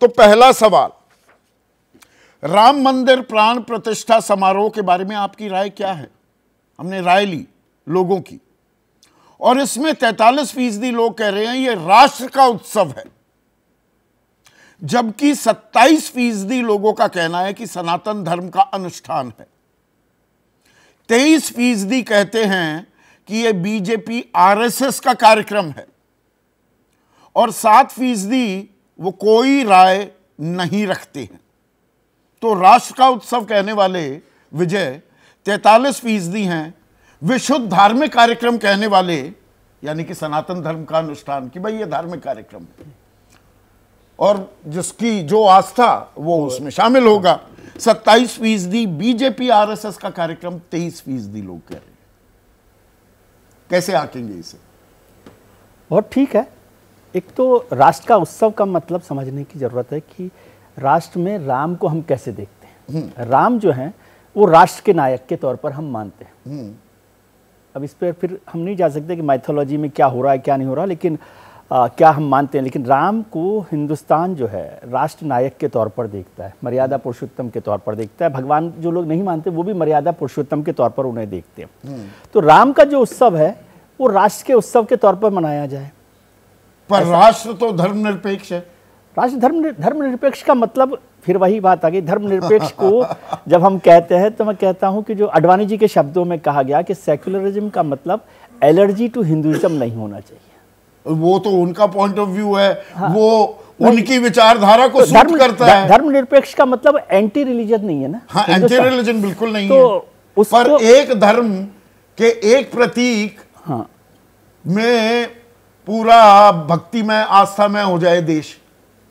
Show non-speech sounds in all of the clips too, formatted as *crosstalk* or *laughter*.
तो पहला सवाल राम मंदिर प्राण प्रतिष्ठा समारोह के बारे में आपकी राय क्या है हमने राय ली लोगों की और इसमें 43 फीसदी लोग कह रहे हैं यह राष्ट्र का उत्सव है जबकि 27 फीसदी लोगों का कहना है कि सनातन धर्म का अनुष्ठान है 23 फीसदी कहते हैं कि यह बीजेपी आरएसएस का कार्यक्रम है और सात फीसदी वो कोई राय नहीं रखते हैं तो राष्ट्र का उत्सव कहने वाले विजय तैतालीस फीसदी हैं विशुद्ध धार्मिक कार्यक्रम कहने वाले यानी कि सनातन धर्म का अनुष्ठान कि भाई ये धार्मिक कार्यक्रम है और जिसकी जो आस्था वो उसमें शामिल होगा सत्ताईस फीसदी बीजेपी आरएसएस का कार्यक्रम तेईस फीसदी लोग कह रहे हैं कैसे आकेंगे इसे बहुत ठीक है एक तो राष्ट्र का उत्सव का मतलब समझने की ज़रूरत है कि राष्ट्र में राम को हम कैसे देखते हैं हम्म। राम जो है वो राष्ट्र के नायक के तौर पर हम मानते हैं हम्म। अब इस पर फिर हम नहीं जा सकते कि माइथोलॉजी में क्या हो रहा है क्या नहीं हो रहा लेकिन आ, क्या हम मानते हैं लेकिन राम को हिंदुस्तान जो है राष्ट्र नायक के तौर पर देखता है मर्यादा पुरुषोत्तम के तौर पर देखता है भगवान जो लोग नहीं मानते वो भी मर्यादा पुरुषोत्तम के तौर पर उन्हें देखते हैं हम्म। तो राम का जो उत्सव है वो राष्ट्र के उत्सव के तौर पर मनाया जाए पर राष्ट्र तो धर्मनिरपेक्ष है राष्ट्र धर्म धर्मनिरपेक्ष का मतलब फिर वही बात आ गई धर्मनिरपेक्ष को *laughs* जब हम कहते हैं तो मैं कहता हूं कि जो अडवाणी जी के शब्दों में कहा गया कि सेक्युलरिज्म का मतलब एलर्जी टू हिंदुइज्म नहीं होना चाहिए वो तो उनका पॉइंट ऑफ व्यू है हाँ। वो उनकी विचारधारा को तो धर्म करता है धर्मनिरपेक्ष का मतलब एंटी रिलीजन नहीं है ना हाँ एंटी रिलीजन बिल्कुल नहीं तो है पर एक धर्म के एक प्रतीक हाँ में पूरा भक्ति में आस्था में हो जाए देश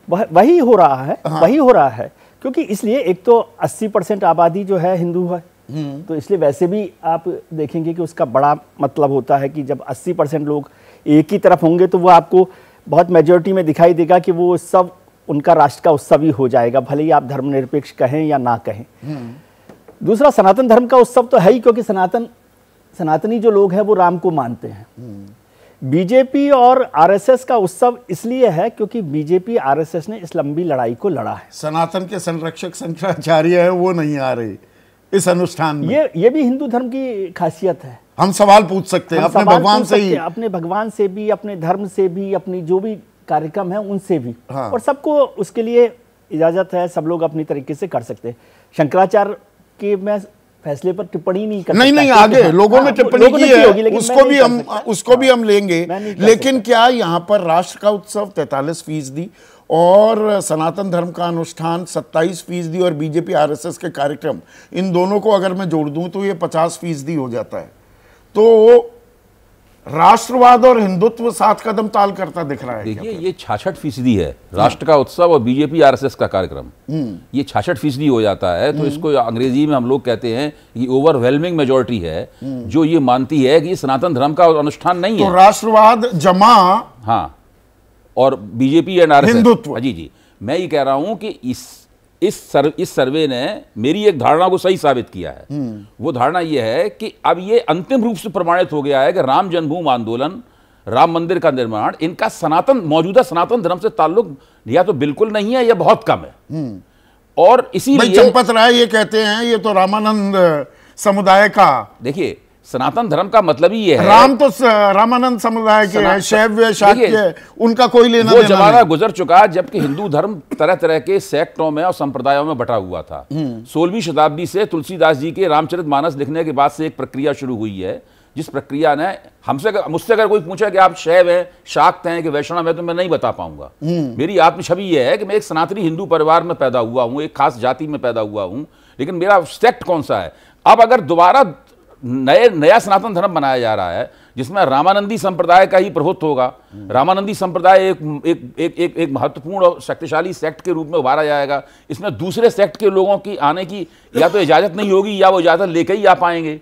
वही हो रहा है हाँ। वही हो रहा है क्योंकि इसलिए एक तो 80 परसेंट आबादी जो है हिंदू है हम्म। तो इसलिए वैसे भी आप देखेंगे कि उसका बड़ा मतलब होता है कि जब 80 परसेंट लोग एक ही तरफ होंगे तो वो आपको बहुत मेजोरिटी में दिखाई देगा कि वो सब उनका राष्ट्र का उत्सव ही हो जाएगा भले ही आप धर्मनिरपेक्ष कहें या ना कहें हम्म। दूसरा सनातन धर्म का उत्सव तो है ही क्योंकि सनातन सनातनी जो लोग हैं वो राम को मानते हैं हम्म। बीजेपी और आरएसएस का उत्सव इसलिए है क्योंकि बीजेपी आरएसएस ने इस लंबी लड़ाई को लड़ा है सनातन के संरक्षक शंकराचार्य है वो नहीं आ रही इस अनुष्ठान में ये ये भी हिंदू धर्म की खासियत है हम सवाल पूछ सकते हैं अपने भगवान से ही अपने भगवान से भी अपने धर्म से भी अपनी जो भी कार्यक्रम है उनसे भी हाँ। और सबको उसके लिए इजाजत है सब लोग अपनी तरीके से कर सकते हैं शंकराचार्य के मैं फैसले पर टिप्पणी नहीं कर नहीं नहीं आगे हाँ, लोगों में हाँ, टिप्पणी की है उसको भी हम उसको भी हम लेंगे लेकिन क्या यहाँ पर राष्ट्र का उत्सव तैतालीस फीसदी और सनातन धर्म का अनुष्ठान 27 फीसदी और बीजेपी आरएसएस के कार्यक्रम इन दोनों को अगर मैं जोड़ दूं तो ये 50 फीसदी हो जाता है तो राष्ट्रवाद और हिंदुत्व साथ कदम ताल करता दिख रहा है देखिए ये छाछठ फीसदी है राष्ट्र का उत्सव और बीजेपी आरएसएस का कार्यक्रम हम्म। ये छाछठ फीसदी हो जाता है तो हम्म। इसको अंग्रेजी में हम लोग कहते हैं कि ओवरवेलमिंग मेजोरिटी है हम्म। जो ये मानती है कि सनातन धर्म का अनुष्ठान नहीं तो है राष्ट्रवाद जमा हाँ और बीजेपी एंड एस हिंदुत्व हाँ, जी जी मैं ये कह रहा हूं कि इस इस सर्व इस सर्वे ने मेरी एक धारणा को सही साबित किया है हम्म। वो धारणा यह है कि अब ये अंतिम रूप से प्रमाणित हो गया है कि राम जन्मभूमि आंदोलन राम मंदिर का निर्माण इनका सनातन मौजूदा सनातन धर्म से ताल्लुक या तो बिल्कुल नहीं है या बहुत कम है हम्म। और इसी चंपत राय ये कहते हैं ये तो रामानंद समुदाय का देखिए सनातन धर्म का मतलब ही ये है राम तो रामानंद समुदाय के शैव्य उनका कोई लेना वो जमाना गुजर चुका जबकि हिंदू धर्म तरह तरह के सेक्टों में और संप्रदायों में बटा हुआ था हम्म। सोलहवीं शताब्दी से तुलसीदास जी के रामचरित मानस लिखने के बाद से एक प्रक्रिया शुरू हुई है जिस प्रक्रिया ने हमसे मुझसे अगर कोई पूछा कि आप शैव हैं शाक्त हैं कि वैष्णव हैं तो मैं नहीं बता पाऊंगा हम्म। मेरी आत्म छवि यह है कि मैं एक सनातनी हिंदू परिवार में पैदा हुआ हूँ एक खास जाति में पैदा हुआ हूँ लेकिन मेरा सेक्ट कौन सा है अब अगर दोबारा नए नया सनातन धर्म बनाया जा रहा है जिसमें रामानंदी संप्रदाय का ही प्रभुत्व होगा रामानंदी संप्रदाय एक एक एक एक, एक महत्वपूर्ण और शक्तिशाली सेक्ट के रूप में उभारा जाएगा इसमें दूसरे सेक्ट के लोगों की आने की या तो इजाज़त नहीं होगी या वो इजाज़त लेकर ही आ पाएंगे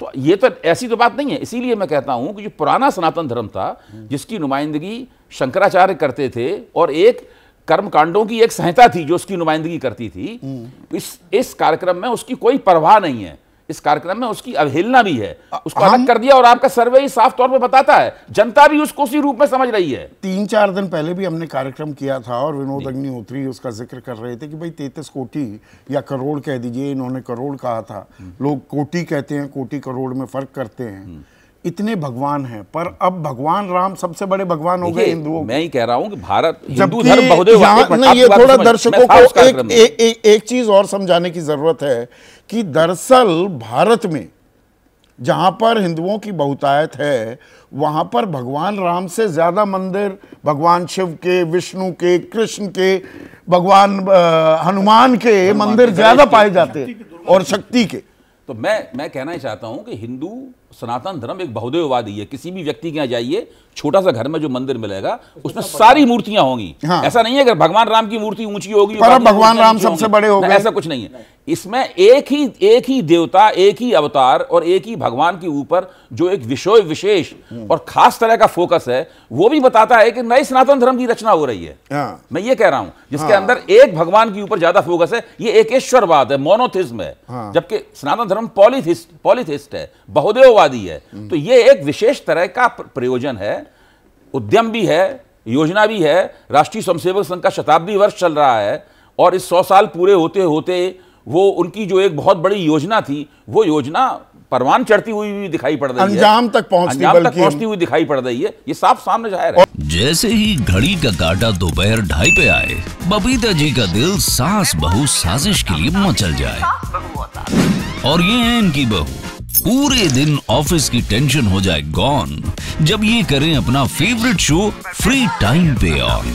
तो ये तो ऐसी तो बात नहीं है इसीलिए मैं कहता हूं कि जो पुराना सनातन धर्म था जिसकी नुमाइंदगी शंकराचार्य करते थे और एक कर्मकांडों की एक संहिता थी जो उसकी नुमाइंदगी करती थी इस इस कार्यक्रम में उसकी कोई परवाह नहीं है इस कार्यक्रम में उसकी अवहेलना भी है उसको अलग कर दिया और आपका सर्वे ही साफ तौर पे बताता है जनता भी उसको उसी रूप में समझ रही है तीन चार दिन पहले भी हमने कार्यक्रम किया था और विनोद अग्निहोत्री उसका जिक्र कर रहे थे कि भाई तैतीस कोटी या करोड़ कह दीजिए इन्होंने करोड़ कहा था हम्म। लोग कोटी कहते हैं कोटी करोड़ में फर्क करते हैं हम्म। इतने भगवान हैं पर अब भगवान राम सबसे बड़े भगवान हो गए हिंदुओं मैं ही कह रहा हूं कि भारत हिंदू धर्म ये थोड़ा दर्शकों को एक, एक, एक, एक चीज और समझाने की जरूरत है कि दरअसल भारत में जहां पर हिंदुओं की बहुतायत है वहां पर भगवान राम से ज़्यादा मंदिर भगवान शिव के विष्णु के कृष्ण के भगवान हनुमान के मंदिर ज़्यादा पाए जाते हैं और शक्ति के तो मैं मैं कहना ही चाहता हूं कि हिंदू सनातन धर्म एक बहुदेववादी है किसी भी व्यक्ति के यहाँ जाइए छोटा सा घर में जो मंदिर मिलेगा उसमें सारी मूर्तियां होंगी हाँ। ऐसा नहीं है अगर भगवान राम की मूर्ति ऊंची होगी भगवान राम सबसे बड़े होंगे ऐसा कुछ नहीं है इसमें एक ही एक ही देवता एक ही अवतार और एक ही भगवान के ऊपर जो एक विषय विशेष और खास तरह का फोकस है वो भी बताता है कि नए सनातन धर्म की रचना हो रही है हाँ। मैं ये कह रहा हूं जिसके हाँ। अंदर एक भगवान के ऊपर ज्यादा फोकस है ये एकेश्वरवाद है मोनोथिज्म है हाँ। जबकि सनातन धर्म पॉलिथिस्ट पॉलिथिस्ट है बहुदेववादी है हम्म। तो ये एक विशेष तरह का प्रयोजन है उद्यम भी है योजना भी है राष्ट्रीय स्वयंसेवक संघ का शताब्दी वर्ष चल रहा है और इस सौ साल पूरे होते होते वो उनकी जो एक बहुत बड़ी योजना थी वो योजना परवान चढ़ती हुई भी दिखाई पड़ रही है अंजाम तक पहुंचती अंजाम तक पहुंचती हुई दिखाई पड़ रही है ये साफ सामने जा रहा है जैसे ही घड़ी का काटा दोपहर ढाई पे आए बबीता जी का दिल सास बहु साजिश के लिए मचल जाए और ये है इनकी बहू पूरे दिन ऑफिस की टेंशन हो जाए गॉन जब ये करें अपना फेवरेट शो फ्री टाइम पे ऑन